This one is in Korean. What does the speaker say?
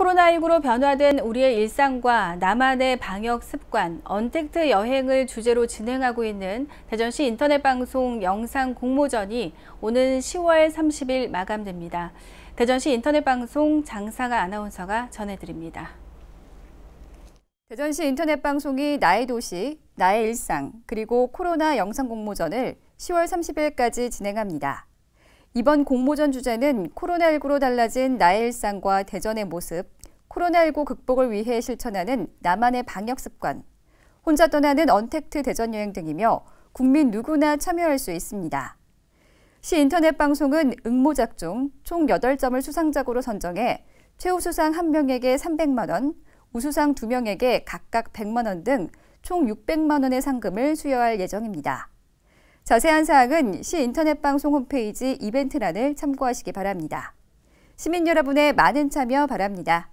코로나19로 변화된 우리의 일상과 나만의 방역 습관, 언택트 여행을 주제로 진행하고 있는 대전시 인터넷 방송 영상 공모전이 오는 10월 30일 마감됩니다. 대전시 인터넷 방송 장사가 아나운서가 전해드립니다. 대전시 인터넷 방송이 나의 도시, 나의 일상, 그리고 코로나 영상 공모전을 10월 30일까지 진행합니다. 이번 공모전 주제는 코로나19로 달라진 나의 일상과 대전의 모습, 코로나19 극복을 위해 실천하는 나만의 방역 습관, 혼자 떠나는 언택트 대전 여행 등이며 국민 누구나 참여할 수 있습니다. 시 인터넷 방송은 응모작 중 총 8점을 수상작으로 선정해 최우수상 1명에게 300만 원, 우수상 2명에게 각각 100만 원 등 총 600만 원의 상금을 수여할 예정입니다. 자세한 사항은 시 인터넷 방송 홈페이지 이벤트란을 참고하시기 바랍니다. 시민 여러분의 많은 참여 바랍니다.